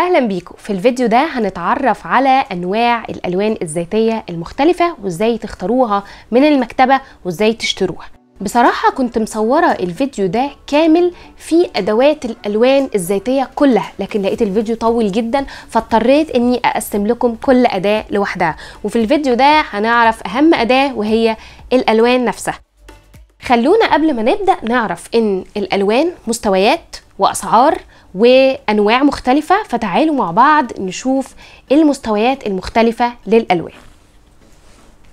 اهلا بيكم في الفيديو ده هنتعرف على انواع الالوان الزيتيه المختلفه وازاي تختاروها من المكتبه وازاي تشتروها بصراحه كنت مصوره الفيديو ده كامل في ادوات الالوان الزيتيه كلها لكن لقيت الفيديو طويل جدا فاضطريت اني اقسم لكم كل اداه لوحدها وفي الفيديو ده هنعرف اهم اداه وهي الالوان نفسها خلونا قبل ما نبدأ نعرف إن الألوان مستويات وأسعار وأنواع مختلفة فتعالوا مع بعض نشوف المستويات المختلفة للألوان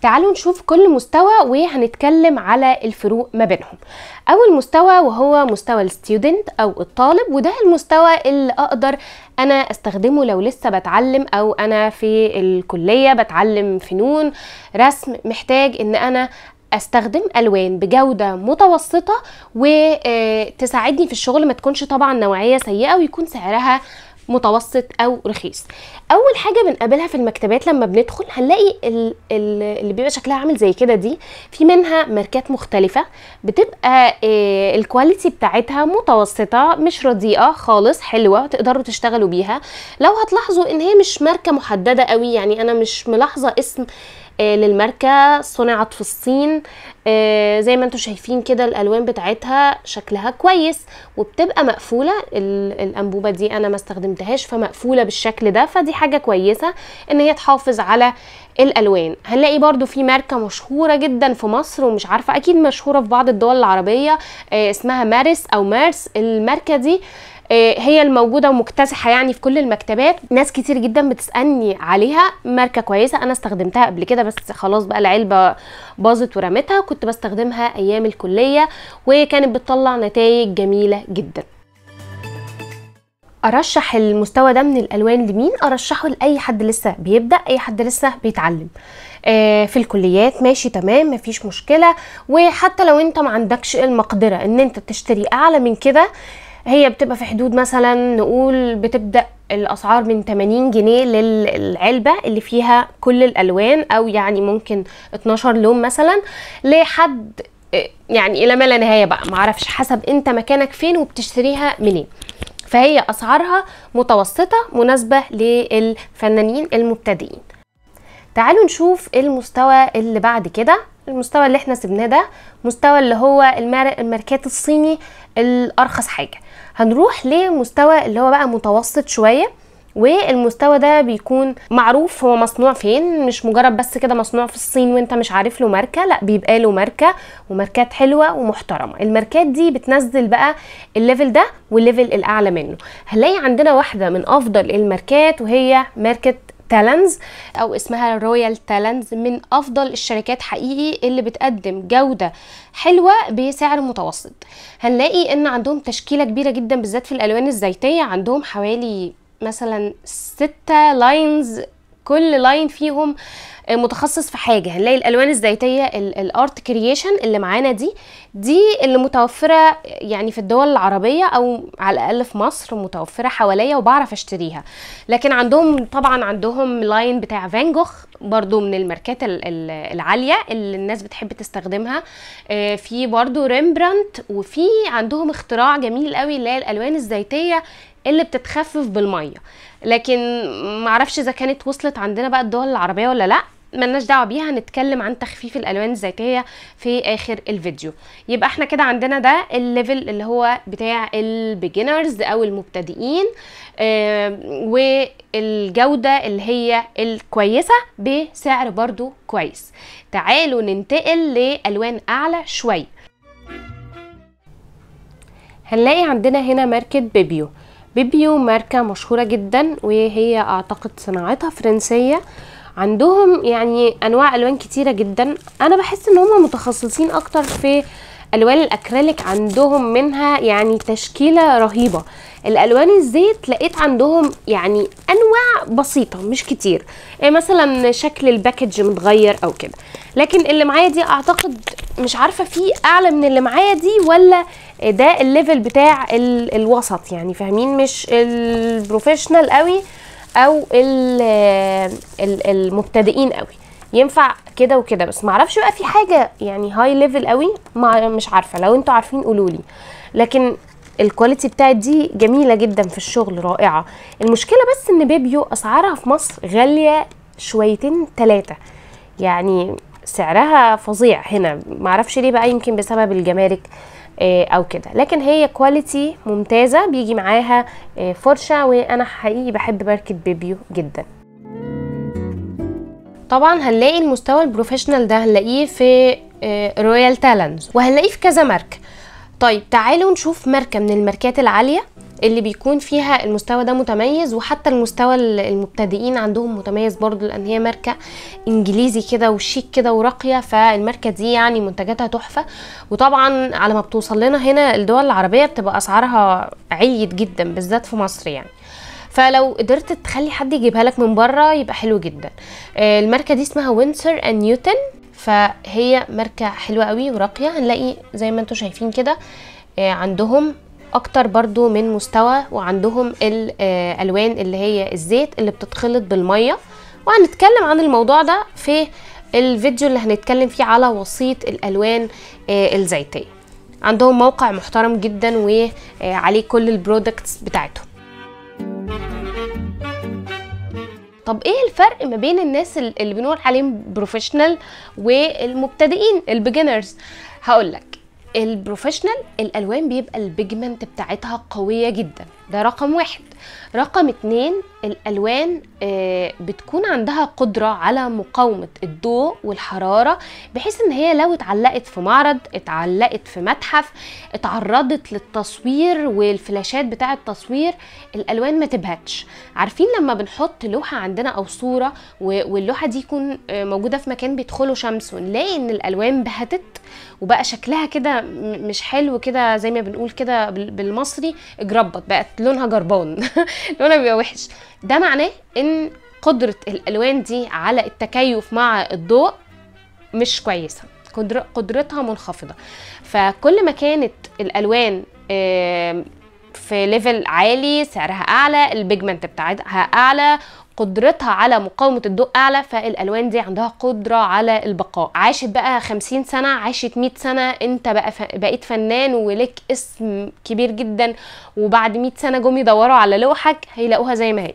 تعالوا نشوف كل مستوى وهنتكلم على الفروق ما بينهم اول مستوى وهو مستوى الستودنت او الطالب وده المستوى اللي اقدر انا استخدمه لو لسه بتعلم او انا في الكليه بتعلم فنون رسم محتاج ان انا استخدم الوان بجوده متوسطه وتساعدني آه، في الشغل ما تكونش طبعا نوعيه سيئه ويكون سعرها متوسط او رخيص اول حاجه بنقابلها في المكتبات لما بندخل هنلاقي اللي بيبقى شكلها عامل زي كده دي في منها ماركات مختلفه بتبقى آه، الكواليتي بتاعتها متوسطه مش رديئه خالص حلوه تقدروا تشتغلوا بيها لو هتلاحظوا ان هي مش ماركه محدده قوي يعني انا مش ملاحظه اسم آه، للماركة صنعت في الصين آه، زي ما انتم شايفين كده الالوان بتاعتها شكلها كويس وبتبقى مقفولة الانبوبة دي انا ما استخدمتهاش فمقفولة بالشكل ده فدي حاجة كويسة ان هي تحافظ على الالوان هنلاقي برضو في ماركة مشهورة جدا في مصر ومش عارفة اكيد مشهورة في بعض الدول العربية آه، اسمها مارس او مارس الماركة دي آه، هي الموجوده ومكتسحه يعني في كل المكتبات ناس كتير جدا بتسالني عليها ماركه كويسه انا استخدمتها قبل كده بس خلاص بقى العلبه باظت ورمتها كنت بستخدمها ايام الكليه وكانت بتطلع نتائج جميله جدا ارشح المستوى ده من الالوان لمين ارشحه لاي حد لسه بيبدا اي حد لسه بيتعلم آه، في الكليات ماشي تمام مفيش مشكله وحتى لو انت ما عندكش المقدره ان انت تشتري اعلى من كده هي بتبقى في حدود مثلا نقول بتبدا الاسعار من 80 جنيه للعلبه اللي فيها كل الالوان او يعني ممكن 12 لون مثلا لحد يعني الى ما لا نهايه بقى معرفش حسب انت مكانك فين وبتشتريها منين فهي اسعارها متوسطه مناسبه للفنانين المبتدئين تعالوا نشوف المستوى اللي بعد كده المستوى اللي احنا سبناه ده مستوى اللي هو الماركات الصيني الارخص حاجه هنروح لمستوى اللي هو بقى متوسط شويه والمستوى ده بيكون معروف هو مصنوع فين مش مجرد بس كده مصنوع في الصين وانت مش عارف له ماركه لا بيبقى له ماركه وماركات حلوه ومحترمه الماركات دي بتنزل بقى الليفل ده والليفل الاعلى منه هنلاقي عندنا واحده من افضل الماركات وهي ماركه تالنز او اسمها رويال تالنز من افضل الشركات حقيقي اللي بتقدم جوده حلوه بسعر متوسط هنلاقي ان عندهم تشكيله كبيره جدا بالذات في الالوان الزيتيه عندهم حوالي مثلا ستة لاينز كل لاين فيهم متخصص في حاجه هنلاقي الالوان الزيتيه الارت كرييشن اللي معانا دي دي اللي متوفره يعني في الدول العربيه او على الاقل في مصر متوفره حواليا وبعرف اشتريها لكن عندهم طبعا عندهم لاين بتاع فان جوخ برضو من الماركات العاليه اللي الناس بتحب تستخدمها آه، في برضو ريمبرانت وفي عندهم اختراع جميل قوي اللي هي الالوان الزيتيه اللي بتتخفف بالميه لكن معرفش اذا كانت وصلت عندنا بقى الدول العربيه ولا لا ملناش دعوه بيها هنتكلم عن تخفيف الالوان الزيتيه في اخر الفيديو يبقى احنا كده عندنا ده الليفل اللي هو بتاع البيجنرز او المبتدئين آه والجوده اللي هي الكويسه بسعر برده كويس تعالوا ننتقل لالوان اعلى شويه هنلاقي عندنا هنا ماركه بيبيو بيبيو ماركه مشهوره جدا وهي اعتقد صناعتها فرنسيه عندهم يعني انواع الوان كتيره جدا انا بحس ان هم متخصصين اكتر في الوان الاكريليك عندهم منها يعني تشكيله رهيبه الالوان الزيت لقيت عندهم يعني انواع بسيطه مش كتير يعني مثلا شكل الباكج متغير او كده لكن اللي معايا دي اعتقد مش عارفه في اعلى من اللي معايا دي ولا ده الليفل بتاع الوسط يعني فاهمين مش البروفيشنال قوي او المبتدئين قوي ينفع كده وكده بس معرفش بقى في حاجه يعني هاي ليفل قوي مش عارفه لو انتوا عارفين قولوا لي لكن الكواليتي بتاعت دي جميله جدا في الشغل رائعه المشكله بس ان بيبيو اسعارها في مصر غاليه شويتين ثلاثه يعني سعرها فظيع هنا معرفش ليه بقى يمكن بسبب الجمارك آه، او كده لكن هي كواليتي ممتازه بيجي معاها آه، فرشه وانا حقيقي بحب ماركه بيبيو جدا طبعا هنلاقي المستوى البروفيشنال ده هنلاقيه في رويال آه، تالنت وهنلاقيه في كذا ماركه طيب تعالوا نشوف ماركه من الماركات العاليه اللي بيكون فيها المستوى ده متميز وحتى المستوى المبتدئين عندهم متميز برضو لان هي ماركه انجليزي كده وشيك كده وراقيه فالماركه دي يعني منتجاتها تحفه وطبعا على ما بتوصل لنا هنا الدول العربيه بتبقى اسعارها عيد جدا بالذات في مصر يعني فلو قدرت تخلي حد يجيبها لك من بره يبقى حلو جدا آه، الماركه دي اسمها وينسر اند نيوتن فهي ماركه حلوه قوي وراقيه هنلاقي زي ما انتم شايفين كده آه، عندهم اكتر برضو من مستوى وعندهم الالوان آه، اللي هي الزيت اللي بتتخلط بالميه وهنتكلم عن الموضوع ده في الفيديو اللي هنتكلم فيه على وسيط الالوان آه، الزيتيه عندهم موقع محترم جدا وعليه كل البرودكتس بتاعتهم طب ايه الفرق ما بين الناس اللي بنقول عليهم بروفيشنال والمبتدئين البيجنرز هقولك البروفيشنال الالوان بيبقى البيجمنت بتاعتها قويه جدا ده رقم واحد رقم اتنين الألوان آه، بتكون عندها قدرة على مقاومة الضوء والحرارة بحيث ان هي لو اتعلقت في معرض اتعلقت في متحف اتعرضت للتصوير والفلاشات بتاع التصوير الألوان ما تبهتش عارفين لما بنحط لوحة عندنا أو صورة واللوحة دي يكون آه، موجودة في مكان بيدخله شمس ونلاقي ان الألوان بهتت وبقى شكلها كده مش حلو كده زي ما بنقول كده بالمصري اجربت بقت لونها جربان لونها بيبقى وحش ده معناه ان قدره الالوان دي على التكيف مع الضوء مش كويسه قدرتها منخفضه فكل ما كانت الالوان في ليفل عالي سعرها اعلى البيجمنت بتاعتها اعلى قدرتها على مقاومه الضوء اعلى فالالوان دي عندها قدره على البقاء عاشت بقى 50 سنه عاشت 100 سنه انت بقى ف... بقيت فنان ولك اسم كبير جدا وبعد 100 سنه جم يدوروا على لوحك هيلاقوها زي ما هي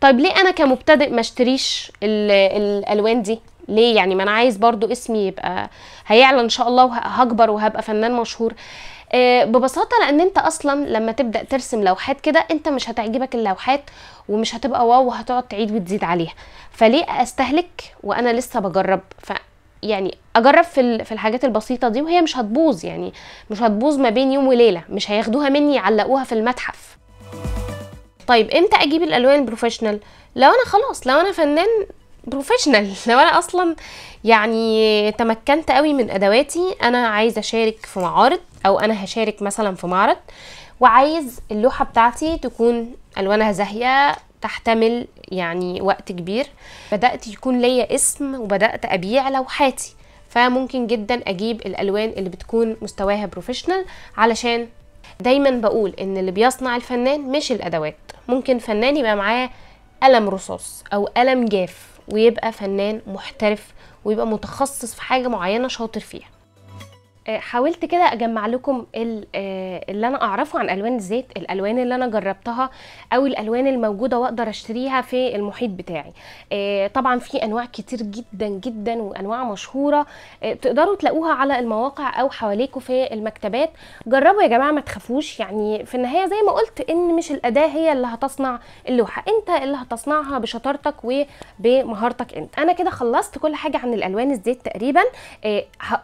طيب ليه انا كمبتدئ ما اشتريش الالوان دي ليه يعني ما انا عايز برضو اسمي يبقى هيعلى ان شاء الله وهكبر وهبقى فنان مشهور آه، ببساطه لان انت اصلا لما تبدا ترسم لوحات كده انت مش هتعجبك اللوحات ومش هتبقى واو وهتقعد تعيد وتزيد عليها فليه استهلك وانا لسه بجرب ف يعني اجرب في في الحاجات البسيطه دي وهي مش هتبوظ يعني مش هتبوظ ما بين يوم وليله مش هياخدوها مني يعلقوها في المتحف طيب امتى اجيب الالوان البروفيشنال لو انا خلاص لو انا فنان بروفيشنال لو انا اصلا يعني تمكنت قوي من ادواتي انا عايزه اشارك في معارض او انا هشارك مثلا في معرض وعايز اللوحه بتاعتي تكون الوانها زاهيه تحتمل يعني وقت كبير بدات يكون ليا اسم وبدات ابيع لوحاتي فممكن جدا اجيب الالوان اللي بتكون مستواها بروفيشنال علشان دايما بقول ان اللي بيصنع الفنان مش الادوات ممكن فنان يبقى معاه قلم رصاص او قلم جاف ويبقى فنان محترف ويبقى متخصص في حاجه معينه شاطر فيها آه، حاولت كده اجمع لكم آه، اللي انا اعرفه عن الوان الزيت الالوان اللي انا جربتها او الالوان الموجوده واقدر اشتريها في المحيط بتاعي آه، طبعا في انواع كتير جدا جدا وانواع مشهوره تقدروا تلاقوها على المواقع او حواليكم في المكتبات جربوا يا جماعه ما تخافوش يعني في النهايه زي ما قلت ان مش الاداه هي اللي هتصنع اللوحه انت اللي هتصنعها بشطارتك وبمهارتك انت انا كده خلصت كل حاجه عن الالوان الزيت تقريبا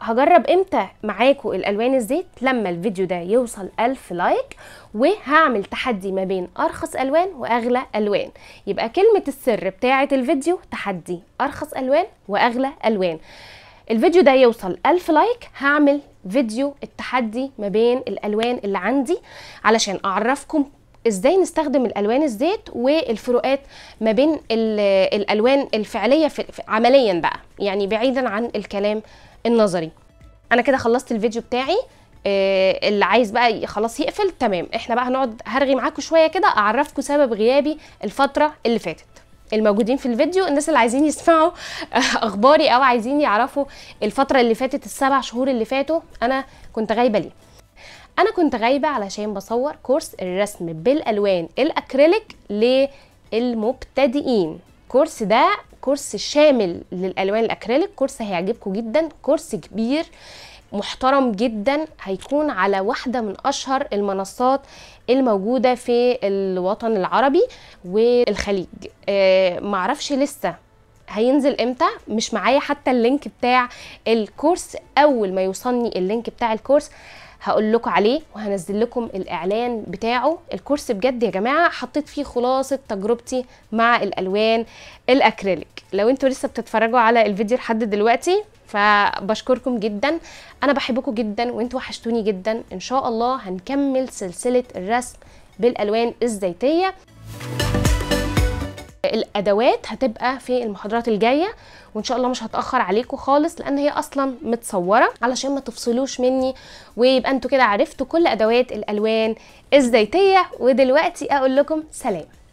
هجرب امتى مع معاكم الالوان الزيت لما الفيديو ده يوصل الف لايك وهعمل تحدي ما بين ارخص الوان واغلى الوان يبقى كلمه السر بتاعه الفيديو تحدي ارخص الوان واغلى الوان الفيديو ده يوصل الف لايك هعمل فيديو التحدي ما بين الالوان اللي عندي علشان اعرفكم ازاي نستخدم الالوان الزيت والفروقات ما بين الالوان الفعليه في عمليا بقى يعني بعيدا عن الكلام النظري انا كده خلصت الفيديو بتاعي آه، اللي عايز بقى خلاص يقفل تمام احنا بقى هنقعد هرغي معاكم شويه كده اعرفكم سبب غيابي الفتره اللي فاتت الموجودين في الفيديو الناس اللي عايزين يسمعوا اخباري او عايزين يعرفوا الفتره اللي فاتت السبع شهور اللي فاتوا انا كنت غايبه ليه انا كنت غايبه علشان بصور كورس الرسم بالالوان الاكريليك للمبتدئين الكورس ده كورس شامل للالوان الاكريليك كورس هيعجبكم جدا كورس كبير محترم جدا هيكون على واحده من اشهر المنصات الموجوده في الوطن العربي والخليج آه معرفش لسه هينزل امتى مش معايا حتى اللينك بتاع الكورس اول ما يوصلني اللينك بتاع الكورس هقول لكم عليه وهنزل لكم الاعلان بتاعه الكورس بجد يا جماعه حطيت فيه خلاصه تجربتي مع الالوان الاكريليك لو انتوا لسه بتتفرجوا على الفيديو لحد دلوقتي فبشكركم جدا انا بحبكم جدا وانتوا وحشتوني جدا ان شاء الله هنكمل سلسله الرسم بالالوان الزيتيه الادوات هتبقى في المحاضرات الجايه وان شاء الله مش هتاخر عليكم خالص لان هي اصلا متصوره علشان ما تفصلوش مني ويبقى انتوا كده عرفتوا كل ادوات الالوان الزيتيه ودلوقتي اقول لكم سلام